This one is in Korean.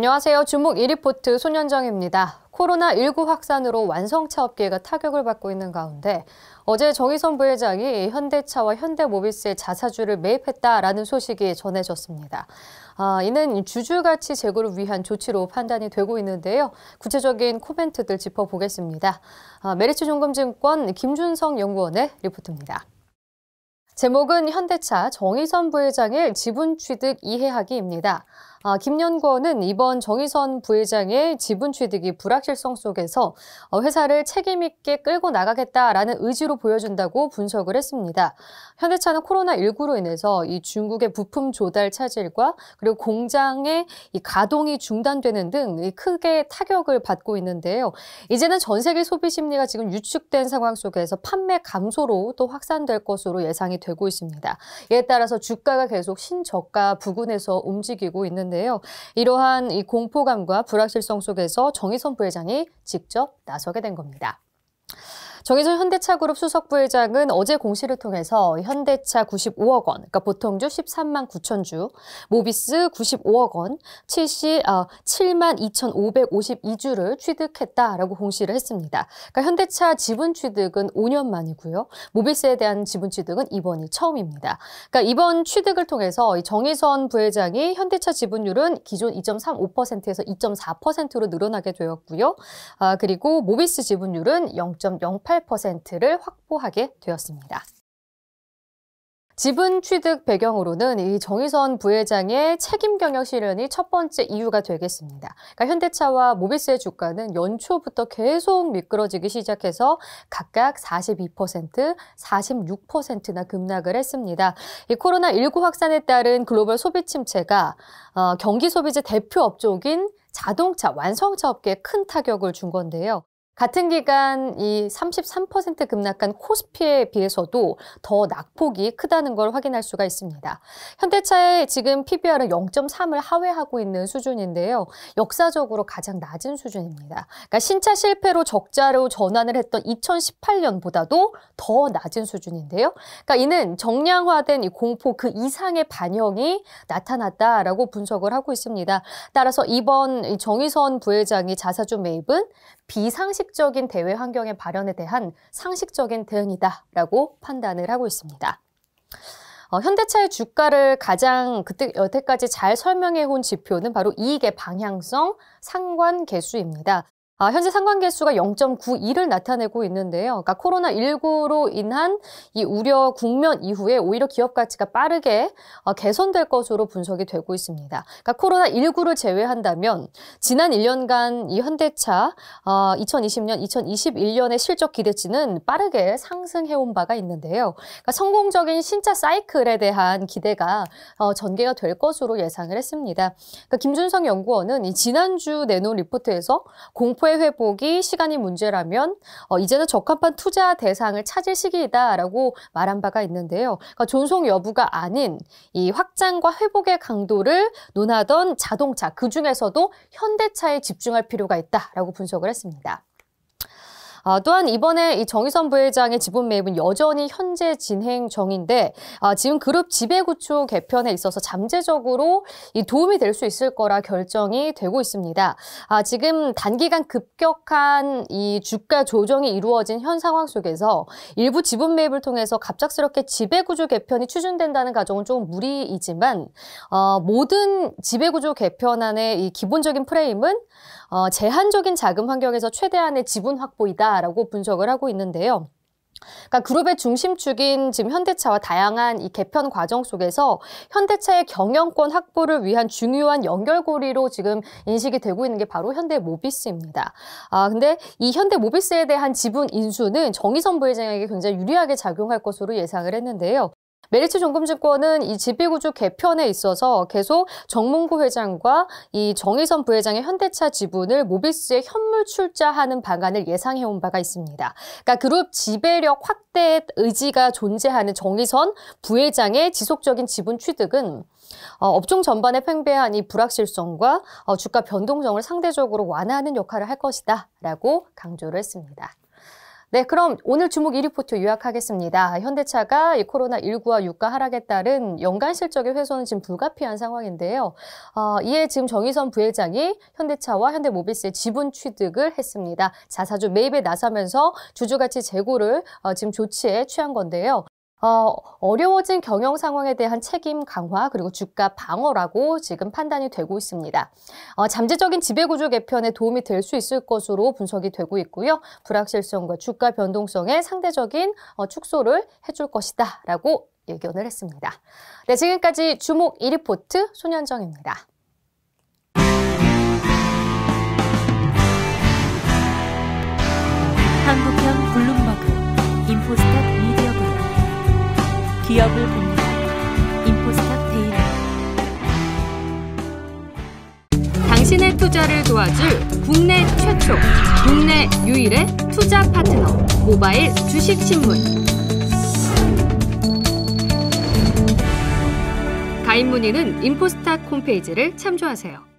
안녕하세요. 주목 1리포트 손현정입니다. 코로나19 확산으로 완성차 업계가 타격을 받고 있는 가운데 어제 정의선 부회장이 현대차와 현대모비스의 자사주를 매입했다라는 소식이 전해졌습니다. 아, 이는 주주가치 제고를 위한 조치로 판단이 되고 있는데요. 구체적인 코멘트들 짚어보겠습니다. 아, 메리츠 종금증권 김준성 연구원의 리포트입니다. 제목은 현대차 정의선 부회장의 지분 취득 이해하기입니다. 아, 김연구원은 이번 정의선 부회장의 지분 취득이 불확실성 속에서 어, 회사를 책임 있게 끌고 나가겠다라는 의지로 보여준다고 분석을 했습니다. 현대차는 코로나19로 인해서 이 중국의 부품 조달 차질과 그리고 공장의 이 가동이 중단되는 등 크게 타격을 받고 있는데요. 이제는 전 세계 소비 심리가 지금 유축된 상황 속에서 판매 감소로 또 확산될 것으로 예상이 되고 있습니다. 이에 따라서 주가가 계속 신저가 부근에서 움직이고 있는 있는데요. 이러한 이 공포감과 불확실성 속에서 정의선 부회장이 직접 나서게 된 겁니다. 정혜선 현대차그룹 수석부회장은 어제 공시를 통해서 현대차 95억 원, 그러니까 보통주 13만 9천 주, 모비스 95억 원, 70, 아, 7만 2,552주를 취득했다라고 공시를 했습니다. 그러니까 현대차 지분 취득은 5년 만이고요. 모비스에 대한 지분 취득은 이번이 처음입니다. 그러니까 이번 취득을 통해서 정혜선 부회장이 현대차 지분율은 기존 2.35%에서 2.4%로 늘어나게 되었고요. 아, 그리고 모비스 지분율은 0.08 18%를 확보하게 되었습니다. 지분 취득 배경으로는 이 정의선 부회장의 책임 경영 실현이 첫 번째 이유가 되겠습니다. 그러니까 현대차와 모비스의 주가는 연초부터 계속 미끄러지기 시작해서 각각 42%, 46%나 급락을 했습니다. 이 코로나19 확산에 따른 글로벌 소비 침체가 어, 경기 소비재 대표 업종인 자동차 완성차 업계에 큰 타격을 준 건데요. 같은 기간 이 33% 급락한 코스피에 비해서도 더 낙폭이 크다는 걸 확인할 수가 있습니다. 현대차의 지금 PBR은 0.3을 하회하고 있는 수준인데요. 역사적으로 가장 낮은 수준입니다. 그러니까 신차 실패로 적자로 전환을 했던 2018년보다도 더 낮은 수준인데요. 그러니까 이는 정량화된 이 공포 그 이상의 반영이 나타났다라고 분석을 하고 있습니다. 따라서 이번 정의선 부회장이 자사주 매입은 비상식 상식적인 대외 환경의 발현에 대한 상식적인 대응이다라고 판단을 하고 있습니다. 어, 현대차의 주가를 가장 그때 여태까지 잘 설명해 온 지표는 바로 이익의 방향성 상관 개수입니다. 아, 현재 상관계 수가 0.91을 나타내고 있는데요. 그러니까 코로나19로 인한 이 우려 국면 이후에 오히려 기업 가치가 빠르게 어, 개선될 것으로 분석이 되고 있습니다. 그러니까 코로나19를 제외한다면 지난 1년간 이 현대차 어, 2020년, 2021년의 실적 기대치는 빠르게 상승해온 바가 있는데요. 그러니까 성공적인 신차 사이클에 대한 기대가 어, 전개가 될 것으로 예상을 했습니다. 그러니까 김준성 연구원은 지난주 내놓은 리포트에서 공포 공포의 회복이 시간이 문제라면 어, 이제는 적합한 투자 대상을 찾을 시기이다라고 말한 바가 있는데요. 그러니까 존속 여부가 아닌 이 확장과 회복의 강도를 논하던 자동차 그 중에서도 현대차에 집중할 필요가 있다라고 분석을 했습니다. 아, 또한 이번에 이 정의선 부회장의 지분 매입은 여전히 현재 진행 중인데 아, 지금 그룹 지배구축 개편에 있어서 잠재적으로 이 도움이 될 수 있을 거라 결정이 되고 있습니다. 아, 지금 단기간 급격한 이 주가 조정이 이루어진 현 상황 속에서 일부 지분 매입을 통해서 갑작스럽게 지배구조 개편이 추진된다는 가정은 조금 무리이지만 어, 모든 지배구조 개편안의 이 기본적인 프레임은 어, 제한적인 자금 환경에서 최대한의 지분 확보이다. 있다라고 분석을 하고 있는데요. 그러니까 그룹의 중심축인 지금 현대차와 다양한 이 개편 과정 속에서 현대차의 경영권 확보를 위한 중요한 연결고리로 지금 인식이 되고 있는 게 바로 현대모비스입니다. 아 근데 이 현대모비스에 대한 지분 인수는 정의선 부회장에게 굉장히 유리하게 작용할 것으로 예상을 했는데요. 메리츠 종금증권은 이 지배구조 개편에 있어서 계속 정문구 회장과 이 정의선 부회장의 현대차 지분을 모비스에 현물 출자하는 방안을 예상해온 바가 있습니다. 그러니까 그룹 지배력 확대 의지가 존재하는 정의선 부회장의 지속적인 지분 취득은 어, 업종 전반에 팽배한 이 불확실성과 어, 주가 변동성을 상대적으로 완화하는 역할을 할 것이다 라고 강조를 했습니다. 네, 그럼 오늘 주목 1위 포트 요약하겠습니다. 현대차가 코로나19와 유가 하락에 따른 연간 실적의 훼손은 지금 불가피한 상황인데요. 어, 이에 지금 정의선 부회장이 현대차와 현대모비스의 지분 취득을 했습니다. 자사주 매입에 나서면서 주주가치 재고를 어, 지금 조치에 취한 건데요. 어, 어려워진 경영 상황에 대한 책임 강화 그리고 주가 방어라고 지금 판단이 되고 있습니다. 어, 잠재적인 지배구조 개편에 도움이 될 수 있을 것으로 분석이 되고 있고요. 불확실성과 주가 변동성의 상대적인 어, 축소를 해줄 것이다 라고 의견을 했습니다. 네, 지금까지 주목 1리포트 손현정입니다. 한국형 블루 기업을 봅니다. 임포스터 테일러. 당신의 투자를 도와줄 국내 최초, 국내 유일의 투자 파트너 모바일 주식신문. 가입 문의는 임포스타 홈페이지를 참조하세요.